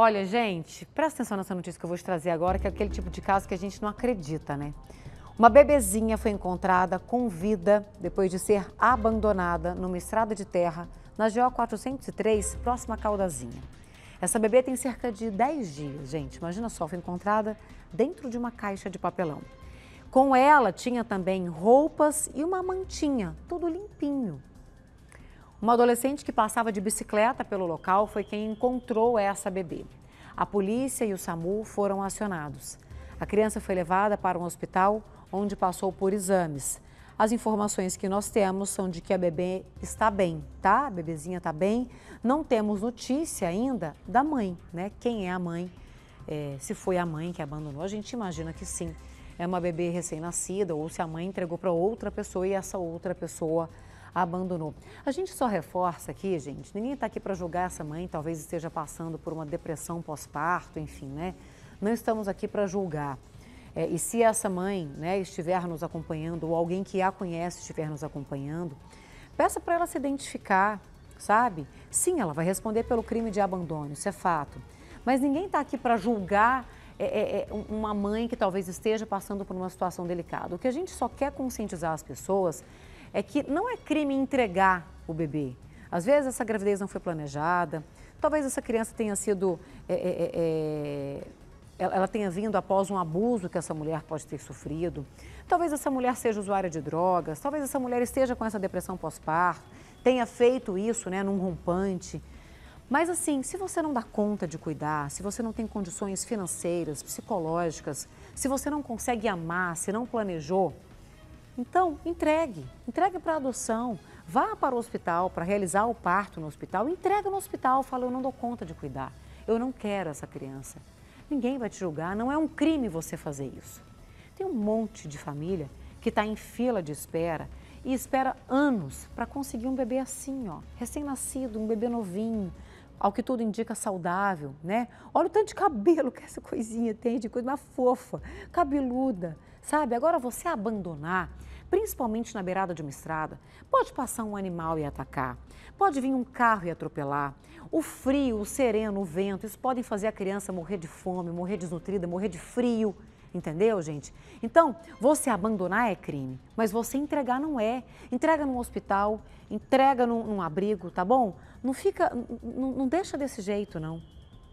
Olha, gente, presta atenção nessa notícia que eu vou te trazer agora, que é aquele tipo de caso que a gente não acredita, né? Uma bebezinha foi encontrada com vida depois de ser abandonada numa estrada de terra na GO 403, próxima à caudazinha. Essa bebê tem cerca de 10 dias, gente. Imagina só, foi encontrada dentro de uma caixa de papelão. Com ela tinha também roupas e uma mantinha, tudo limpinho. Uma adolescente que passava de bicicleta pelo local foi quem encontrou essa bebê. A polícia e o SAMU foram acionados. A criança foi levada para um hospital onde passou por exames. As informações que nós temos são de que a bebê está bem, tá? A bebezinha está bem. Não temos notícia ainda da mãe, né? Quem é a mãe? É, se foi a mãe que abandonou, a gente imagina que sim. É uma bebê recém-nascida ou se a mãe entregou para outra pessoa e essa outra pessoa a abandonou. A gente só reforça aqui, gente, ninguém está aqui para julgar essa mãe, talvez esteja passando por uma depressão pós-parto, enfim, né? Não estamos aqui para julgar. É, e se essa mãe né, estiver nos acompanhando, ou alguém que a conhece estiver nos acompanhando, peça para ela se identificar, sabe? Sim, ela vai responder pelo crime de abandono, isso é fato. Mas ninguém está aqui para julgar é, é, é uma mãe que talvez esteja passando por uma situação delicada. O que a gente só quer conscientizar as pessoas é que não é crime entregar o bebê. Às vezes essa gravidez não foi planejada, talvez essa criança tenha sido. É, é, é, é ela tenha vindo após um abuso que essa mulher pode ter sofrido. Talvez essa mulher seja usuária de drogas, talvez essa mulher esteja com essa depressão pós-parto, tenha feito isso né, num rompante. Mas assim, se você não dá conta de cuidar, se você não tem condições financeiras, psicológicas, se você não consegue amar, se não planejou, então, entregue, entregue para adoção, vá para o hospital para realizar o parto no hospital, entrega no hospital, fala eu não dou conta de cuidar, eu não quero essa criança. Ninguém vai te julgar, não é um crime você fazer isso. Tem um monte de família que está em fila de espera e espera anos para conseguir um bebê assim, ó, recém-nascido, um bebê novinho, ao que tudo indica, saudável, né? Olha o tanto de cabelo que essa coisinha tem, de coisa mais fofa, cabeluda, sabe? Agora você abandonar, principalmente na beirada de uma estrada, pode passar um animal e atacar, pode vir um carro e atropelar. O frio, o sereno, o vento, isso podem fazer a criança morrer de fome, morrer desnutrida, morrer de frio. Entendeu, gente? Então, você abandonar é crime, mas você entregar não é. Entrega num hospital, entrega num, num abrigo, tá bom? Não fica, não, não deixa desse jeito, não.